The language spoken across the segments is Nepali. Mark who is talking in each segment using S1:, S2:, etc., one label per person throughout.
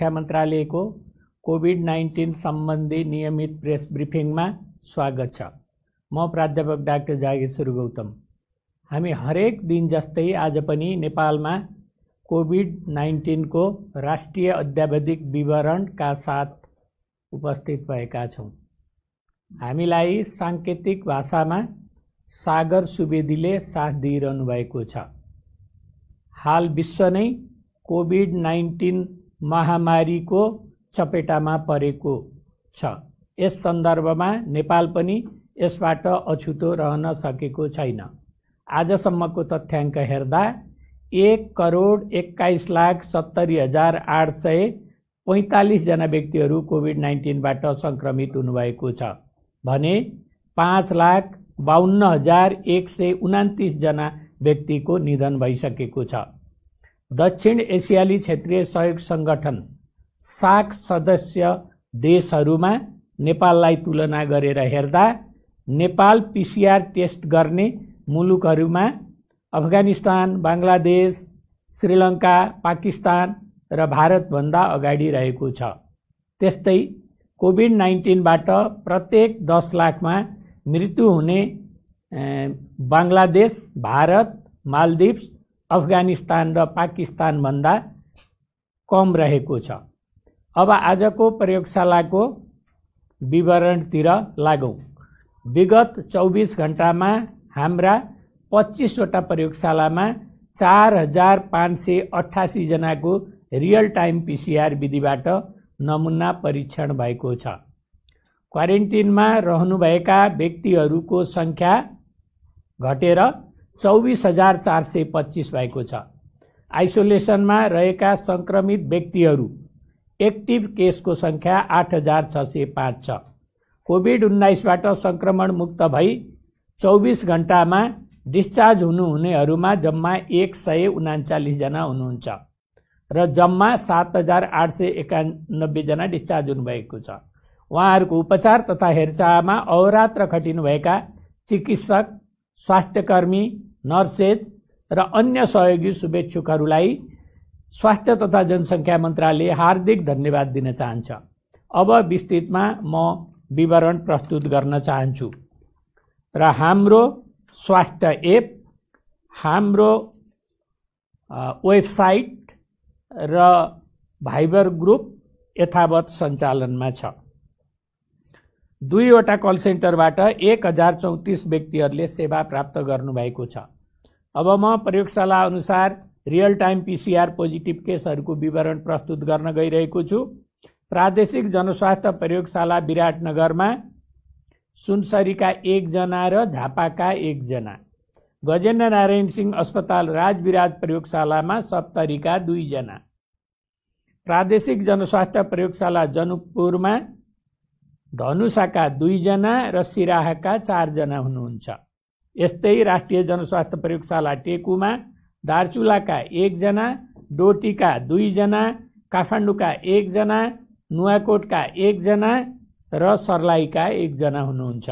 S1: शिक्षा मन्त्रालयको कोभिड नाइन्टिन सम्बन्धी नियमित प्रेस ब्रिफिङमा स्वागत छ म प्राध्यापक डाक्टर जागेश्वर गौतम हामी हरेक दिन जस्तै आज पनि नेपालमा कोभिड नाइन्टिनको राष्ट्रिय अध्यावधिक विवरणका साथ उपस्थित भएका छौँ हामीलाई साङ्केतिक भाषामा सागर सुवेदीले साथ दिइरहनु भएको छ हाल विश्व नै कोभिड नाइन्टिन महामारीको चपेटामा परेको छ यस सन्दर्भमा नेपाल पनि यसबाट अछुतो रहन सकेको छैन आजसम्मको तथ्याङ्क हेर्दा एक करोड एक्काइस लाख सत्तरी हजार आठ सय पैँतालिसजना व्यक्तिहरू कोभिड नाइन्टिनबाट सङ्क्रमित हुनुभएको छ भने पाँच लाख बाहन्न हजार एक सय उनातिसजना व्यक्तिको निधन भइसकेको छ दक्षिण एसियाली क्षेत्रीय सहयोग सङ्गठन साक सदस्य देशहरूमा नेपाललाई तुलना गरेर हेर्दा नेपाल पिसिआर टेस्ट गर्ने मुलुकहरूमा अफगानिस्तान बङ्गलादेश श्रीलङ्का पाकिस्तान र भारतभन्दा अगाडि रहेको छ त्यस्तै कोभिड नाइन्टिनबाट प्रत्येक दस लाखमा मृत्यु हुने बङ्गलादेश भारत मालदिप्स अफगानिस्तान र पाकिस्तानभन्दा कम रहेको छ अब आजको प्रयोगशालाको विवरणतिर लागौँ विगत चौबिस घन्टामा हाम्रा पच्चिसवटा प्रयोगशालामा चार हजार पाँच सय अठासीजनाको रियल टाइम पिसिआर विधिबाट नमुना परीक्षण भएको छ क्वारेन्टिनमा रहनुभएका व्यक्तिहरूको सङ्ख्या घटेर चौबिस हजार चार सय पच्चिस भएको छ आइसोलेसनमा रहेका सङ्क्रमित व्यक्तिहरू एक्टिभ केसको सङ्ख्या आठ हजार छ सय पाँच छ कोभिड उन्नाइसबाट सङ्क्रमण मुक्त भई चौबिस घन्टामा डिस्चार्ज हुनुहुनेहरूमा जम्मा एक सय उनाचालिसजना हुनुहुन्छ र जम्मा सात हजार आठ सय एकानब्बेजना डिस्चार्ज हुनुभएको छ उहाँहरूको उपचार तथा हेरचाहमा अहोरात्र खटिनुभएका चिकित्सक स्वास्थ्यकर्मी नर्सेज र अन्य सहयोगी शुभेच्छुकहरूलाई स्वास्थ्य तथा जनसङ्ख्या मन्त्रालय हार्दिक धन्यवाद दिन चाहन्छ अब विस्तृतमा म विवरण प्रस्तुत गर्न चाहन्छु र हाम्रो स्वास्थ्य एप हाम्रो वेबसाइट र भाइबर ग्रुप यथावत सञ्चालनमा छ दुईवटा कल सेन्टरबाट एक हजार चौतिस व्यक्तिहरूले सेवा प्राप्त गर्नुभएको छ अब म प्रयोगशाला अनुसार रियल टाइम पिसिआर पोजिटिभ केसहरूको विवरण प्रस्तुत गर्न गइरहेको छु प्रादेशिक जनस्वास्थ्य प्रयोगशाला विराटनगरमा सुनसरीका एकजना र झापाका एकजना गजेन्द्र नारायण सिंह अस्पताल राजविराज प्रयोगशालामा सप्तरीका दुईजना प्रादेशिक जनस्वास्थ्य प्रयोगशाला जनकपुरमा धनुषाका दुईजना र सिराहाका चारजना हुनुहुन्छ यस्तै राष्ट्रिय जनस्वास्थ्य प्रयोगशाला टेकुमा दार्चुलाका एकजना डोटीका दुईजना काठमाडौँका एकजना नुवाकोटका एकजना र सर्लाहीका एकजना हुनुहुन्छ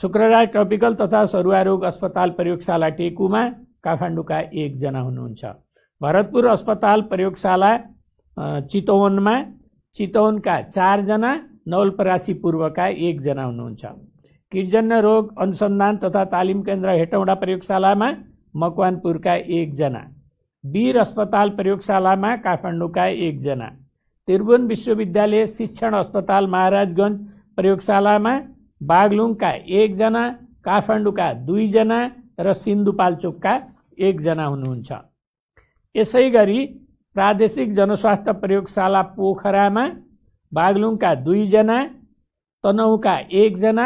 S1: शुक्रबार ट्रपिकल तथा सरुवा रोग अस्पताल प्रयोगशाला टेकुमा काठमाडौँका एकजना हुनुहुन्छ भरतपुर अस्पताल प्रयोगशाला चितवनमा चितवनका चारजना नवलपरासी पूर्वका एकजना हुनुहुन्छ किर्जन्य रोग अनुसन्धान तथा तालिम केन्द्र हेटौँडा प्रयोगशालामा मकवानपुरका एकजना वीर अस्पताल प्रयोगशालामा काठमाडौँका एकजना त्रिभुवन विश्वविद्यालय शिक्षण अस्पताल महाराजगञ्ज प्रयोगशालामा बागलुङका एकजना काठमाडौँका दुईजना र सिन्धुपाल्चोकका एकजना हुनुहुन्छ यसै गरी प्रादेशिक जनस्वास्थ्य प्रयोगशाला पोखरामा बागलुङका दुईजना तनहुका एकजना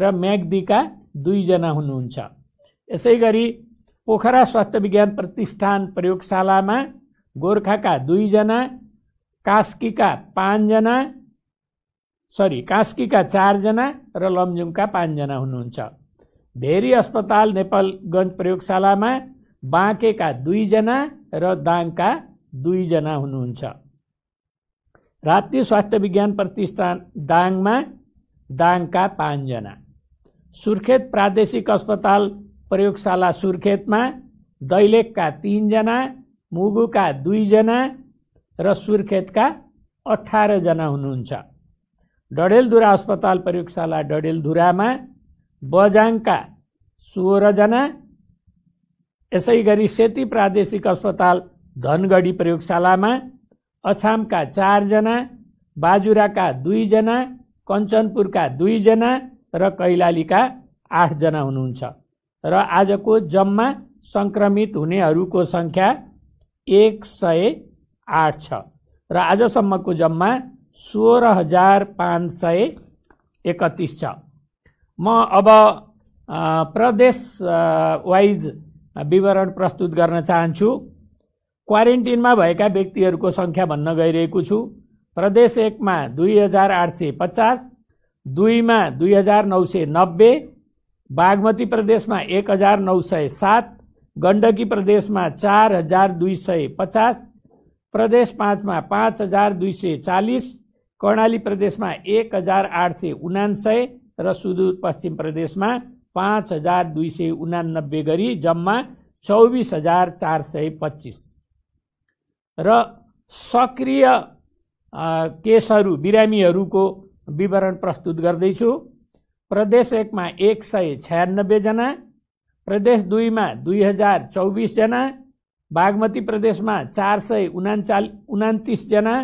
S1: र म्याग्दीका दुईजना हुनुहुन्छ यसै गरी पोखरा स्वास्थ्य विज्ञान प्रतिष्ठान प्रयोगशालामा गोर्खाका दुईजना कास्कीका पाँचजना सरी कास्कीका चारजना र लमजुङका पाँचजना हुनुहुन्छ भेरी अस्पताल नेपालगञ्ज प्रयोगशालामा बाँकेका दुईजना र दाङका दुईजना हुनुहुन्छ राष्ट्रिय स्वास्थ्य विज्ञान प्रतिष्ठान दाङमा दाङका पाँचजना सुर्खेत प्रादेशिक अस्पताल प्रयोगशाला सुर्खेतमा दैलेखका तिनजना मुगुका दुईजना र सुर्खेतका अठारजना हुनुहुन्छ डडेलधुरा अस्पताल प्रयोगशाला डडेलधुरामा बजाङका सोह्रजना यसै गरी सेती प्रादेशिक अस्पताल धनगढी प्रयोगशालामा अछामका चारजना बाजुराका दुईजना कञ्चनपुरका दुईजना र कैलालीका आठजना हुनुहुन्छ र आजको जम्मा सङ्क्रमित हुनेहरूको सङ्ख्या एक सय आठ छ र आजसम्मको जम्मा सोह्र हजार पाँच सय एकतिस छ म अब प्रदेश वाइज विवरण प्रस्तुत गर्न चाहन्छु क्वारेन्टिनमा भएका व्यक्तिहरूको सङ्ख्या भन्न गइरहेको छु प्रदेश एकमा दुई हजार आठ सय पचास दुईमा दुई हजार नौ सय नब्बे बागमती प्रदेशमा एक हजार नौ सय सात गण्डकी प्रदेशमा चार हजार दुई सय पचास प्रदेश पाँचमा पाँच हजार दुई सय चालिस कर्णाली प्रदेशमा एक हजार आठ सय उनान्सय र सुदूरपश्चिम प्रदेशमा पाँच हजार दुई सय उनानब्बे गरी जम्मा चौबिस हजार चार सय पच्चिस र सक्रिय केसहरू बिरामीहरूको विवरण प्रस्तुत गर्दैछु प्रदेश एकमा एक सय छयानब्बेजना प्रदेश दुईमा दुई हजार चौबिसजना बागमती प्रदेशमा चार सय उनाचाल उनातिसजना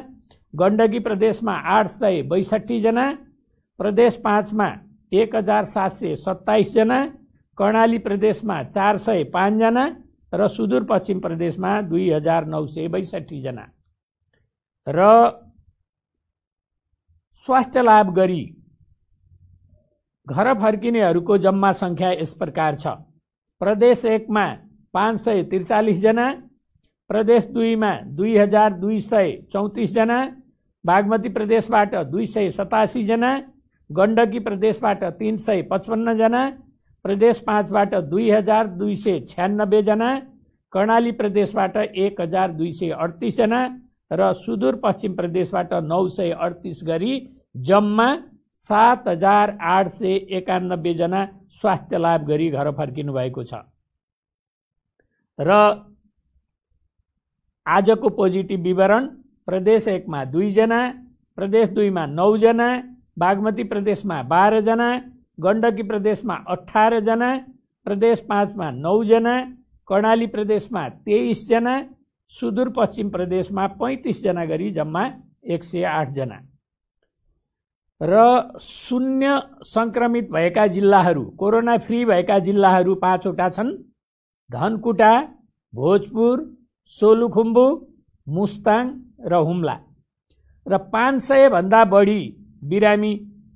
S1: गण्डकी प्रदेशमा आठ सय बैसठीजना प्रदेश पाँचमा एक हजार सात सय सत्ताइसजना कर्णाली प्रदेशमा चार सय पाँचजना र सुदूरपश्चिम प्रदेशमा दुई हजार नौ सय बैसठीजना र स्वास्थ्य लाभ गरी घर फर्किनेहरूको जम्मा सङ्ख्या यस प्रकार छ प्रदेश एकमा पाँच सय त्रिचालिसजना प्रदेश दुईमा दुई हजार दुई सय चौतिसजना बागमती प्रदेशबाट दुई सय सतासीजना गण्डकी प्रदेशबाट तिन सय पचपन्नजना प्रदेश पाँचबाट दुई हजार दुई सय छ्यानब्बेजना कर्णाली प्रदेशबाट एक हजार दुई सय अडतिसजना र सुदूरपश्चिम प्रदेशबाट नौ सय अडतिस गरी जम्मा सात हजार आठ सय एकानब्बेजना स्वास्थ्य लाभ गरी घर फर्किनु भएको छ र आजको पोजिटिभ विवरण प्रदेश एकमा दुईजना प्रदेश दुईमा नौजना बागमती प्रदेशमा बाह्रजना गण्डकी प्रदेशमा अठारजना प्रदेश पाँचमा नौजना कर्णाली प्रदेशमा तेइसजना सुदूरपश्चिम प्रदेशमा पैँतिसजना गरी जम्मा एक सय आठजना र शून्य सङ्क्रमित भएका जिल्लाहरू कोरोना फ्री भएका जिल्लाहरू पाँचवटा छन् धनकुटा भोजपुर सोलुखुम्बु मुस्ताङ र हुम्ला र पाँच सयभन्दा बढी बिरामी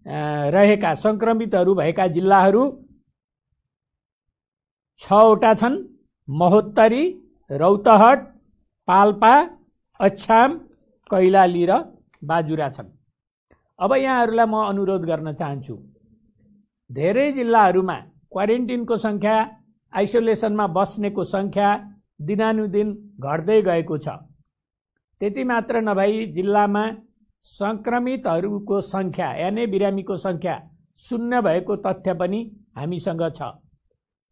S1: रहेका सङ्क्रमितहरू भएका जिल्लाहरू छवटा छन् महोत्तरी रौतहट पाल्पा अछाम कैलाली र बाजुरा छन् अब यहाँहरूलाई म अनुरोध गर्न चाहन्छु धेरै जिल्लाहरूमा क्वारेन्टिनको सङ्ख्या आइसोलेसनमा बस्नेको सङ्ख्या दिनानुदिन घट्दै गएको छ त्यति मात्र नभई जिल्लामा सङ्क्रमितहरूको सङ्ख्या यानि बिरामीको सङ्ख्या शून्य भएको तथ्य पनि हामीसँग छ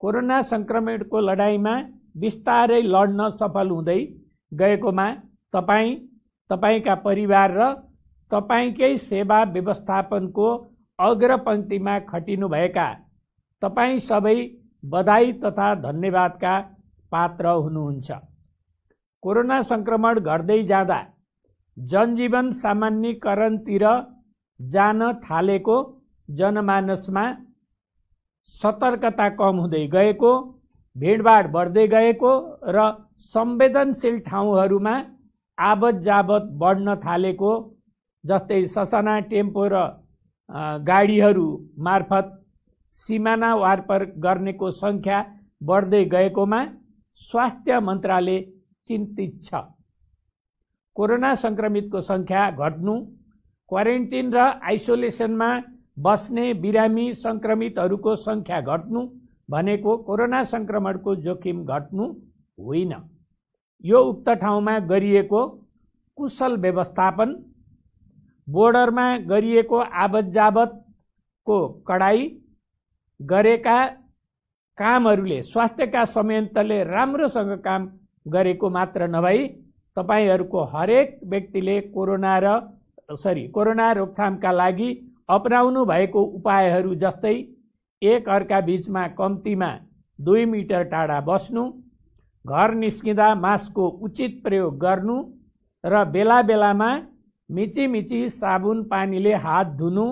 S1: कोरोना सङ्क्रमणको लडाइँमा बिस्तारै लड्न सफल हुँदै गएकोमा तपाईँ तपाईँका परिवार र तपाईँकै सेवा व्यवस्थापनको अग्रपङ्क्तिमा खटिनुभएका तपाईँ सबै बधाई तथा धन्यवादका पात्र हुनुहुन्छ कोरोना सङ्क्रमण घट्दै जाँदा जनजीवन सामान्यकरणतिर जान थालेको जनमानसमा सतर्कता कम हुँदै गएको भिडभाड बढ्दै गएको र संवेदनशील ठाउँहरूमा आवत जावत बढ्न थालेको जस्तै ससाना टेम्पो र गाडीहरू मार्फत सिमाना वारपर गर्नेको सङ्ख्या बढ्दै गएकोमा स्वास्थ्य मन्त्रालय चिन्तित छ कोरोना सङ्क्रमितको सङ्ख्या घट्नु क्वारेन्टिन र आइसोलेसनमा बस्ने बिरामी सङ्क्रमितहरूको सङ्ख्या घट्नु भनेको कोरोना सङ्क्रमणको जोखिम घट्नु होइन यो उक्त ठाउँमा गरिएको कुशल व्यवस्थापन बोर्डरमा गरिएको आवत जावतको कडाई गरेका कामहरूले स्वास्थ्यका संयन्त्रले राम्रोसँग काम गरेको मात्र नभई तपाईँहरूको हरेक व्यक्तिले कोरोना र सरी कोरोना रोकथामका लागि अपनाउनु भएको उपायहरू जस्तै एक अर्का बिचमा कम्तीमा दुई मिटर टाढा बस्नु घर निस्किँदा मास्कको उचित प्रयोग गर्नु र बेला बेलामा मिचिमिची साबुन पानीले हात धुनु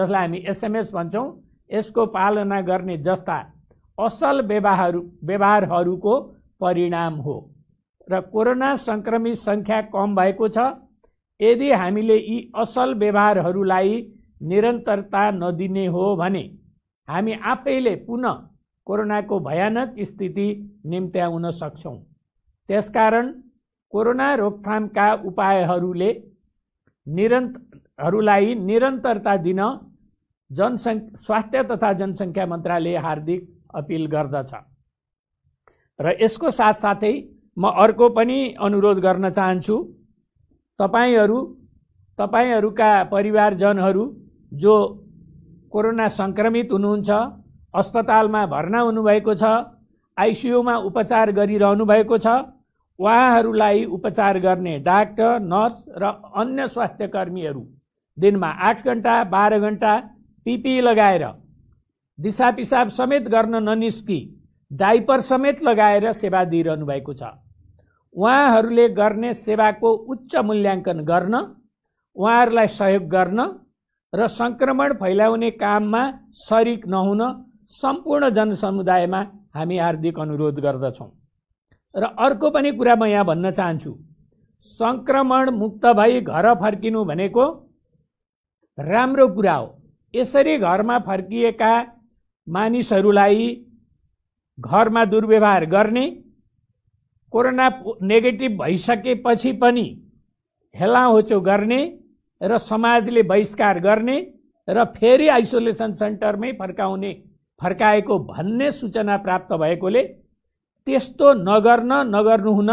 S1: जसलाई हामी एसएमएस भन्छौँ यसको पालना गर्ने जस्ता असल व्यवहार व्यवहारहरूको परिणाम हो र कोरोना सङ्क्रमित सङ्ख्या कम भएको छ यदि हामीले यी असल व्यवहारहरूलाई निरन्तरता नदिने हो भने हामी आफैले पुनः कोरोनाको भयानक स्थिति निम्त्याउन सक्छौँ त्यसकारण कोरोना रोकथामका उपायहरूले निरन्तरहरूलाई निरन्तरता दिन जनसङ् स्वास्थ्य तथा जनसङ्ख्या मन्त्रालय हार्दिक अपिल गर्दछ र यसको साथसाथै म अर्को पनि अनुरोध गर्न चाहन्छु तपाईँहरू तपाईँहरूका परिवारजनहरू जो कोरोना सङ्क्रमित हुनुहुन्छ अस्पतालमा भर्ना हुनुभएको छ आइसियुमा उपचार गरिरहनु भएको छ उहाँहरूलाई उपचार गर्ने डाक्टर नर्स र अन्य स्वास्थ्य कर्मीहरू दिनमा आठ घन्टा बाह्र घन्टा पिपी लगाएर दिसा पिसाब समेत गर्न ननिस्की डाइपर समेत लगाएर सेवा दिइरहनु भएको छ उहाँहरूले गर्ने सेवाको उच्च मूल्याङ्कन गर्न उहाँहरूलाई सहयोग गर्न र सङ्क्रमण फैलाउने काममा सरिक नहुन सम्पूर्ण जनसमुदायमा हामी हार्दिक अनुरोध गर्दछौँ र अर्को पनि कुरा म यहाँ भन्न चाहन्छु सङ्क्रमण मुक्त भई घर फर्किनु भनेको राम्रो कुरा हो यसरी घरमा फर्किएका मानिसहरूलाई घरमा दुर्व्यवहार गर्ने कोरोना नेगेटिभ भइसकेपछि पनि हेलाहोचो गर्ने र समाजले बहिष्कार गर्ने र फेरि आइसोलेसन सेन्टरमै फर्काउने फर्काएको भन्ने सूचना प्राप्त भएकोले त्यस्तो नगर्न नगर्नुहुन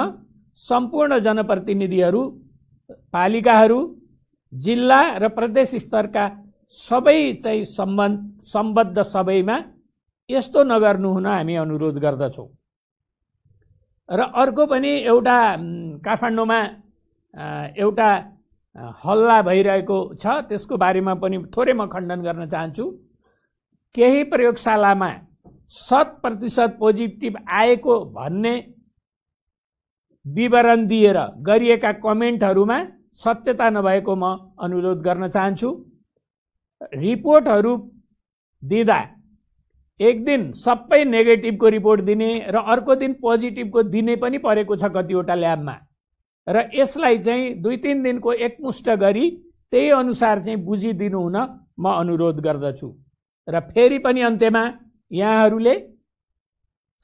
S1: सम्पूर्ण जनप्रतिनिधिहरू पालिकाहरू जिल्ला र प्रदेश स्तरका सबै चाहिँ सम्बन्ध सम्बद्ध सबैमा यस्तो नगर्नु हुन हामी अनुरोध गर्दछौँ र अर्को पनि एउटा काठमाडौँमा एउटा हल्ला भइरहेको छ त्यसको बारेमा पनि थोरै म खण्डन गर्न चाहन्छु केही प्रयोगशालामा शत प्रतिशत पोजिटिभ आएको भन्ने विवरण दिएर गरिएका कमेन्टहरूमा सत्यता नभएको म अनुरोध गर्न चाहन्छु रिपोर्टहरू दिँदा एक दिन सबै नेगेटिभको रिपोर्ट दिने र अर्को दिन पोजिटिभको दिने पनि परेको छ कतिवटा ल्याबमा र यसलाई चाहिँ दुई तिन दिनको एकमुष्ट गरी त्यही अनुसार चाहिँ बुझिदिनु हुन म अनुरोध गर्दछु र फेरि पनि अन्त्यमा यहाँहरूले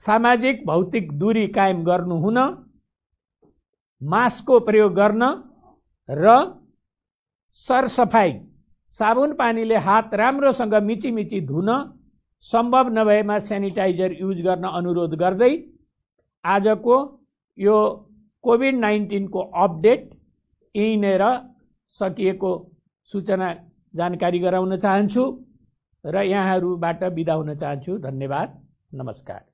S1: सामाजिक भौतिक दूरी कायम गर्नुहुन मास्कको प्रयोग गर्न र सरसफाइ साबुन पानीले हात राम्रोसँग मिची धुन सम्भव नभएमा सेनिटाइजर युज गर्न अनुरोध गर्दै आजको यो कोभिड नाइन्टिनको अपडेट यहीँनिर सकिएको सूचना जानकारी गराउन चाहन्छु र यहाँहरूबाट बिदा हुन चाहन्छु धन्यवाद नमस्कार